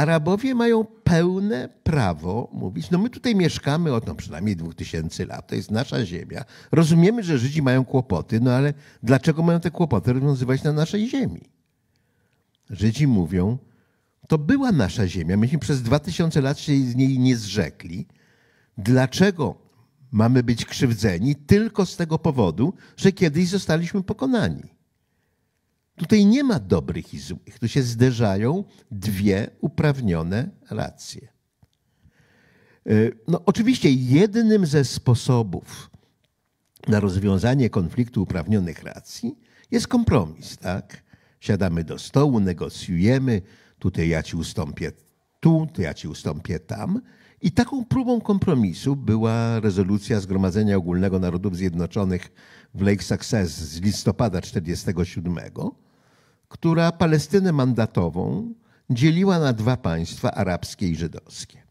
Arabowie mają pełne prawo mówić, no my tutaj mieszkamy od no przynajmniej dwóch tysięcy lat, to jest nasza ziemia. Rozumiemy, że Żydzi mają kłopoty, no ale dlaczego mają te kłopoty rozwiązywać na naszej ziemi? Żydzi mówią, to była nasza ziemia, myśmy przez dwa tysiące lat się z niej nie zrzekli. Dlaczego mamy być krzywdzeni tylko z tego powodu, że kiedyś zostaliśmy pokonani? Tutaj nie ma dobrych i złych. Tu się zderzają dwie uprawnione racje. E, no, oczywiście jednym ze sposobów na rozwiązanie konfliktu uprawnionych racji jest kompromis, tak? Siadamy do stołu, negocjujemy, tutaj ja ci ustąpię tu, to ja ci ustąpię tam. I taką próbą kompromisu była rezolucja Zgromadzenia Ogólnego Narodów Zjednoczonych w Lake Success z listopada 1947 która Palestynę mandatową dzieliła na dwa państwa arabskie i żydowskie.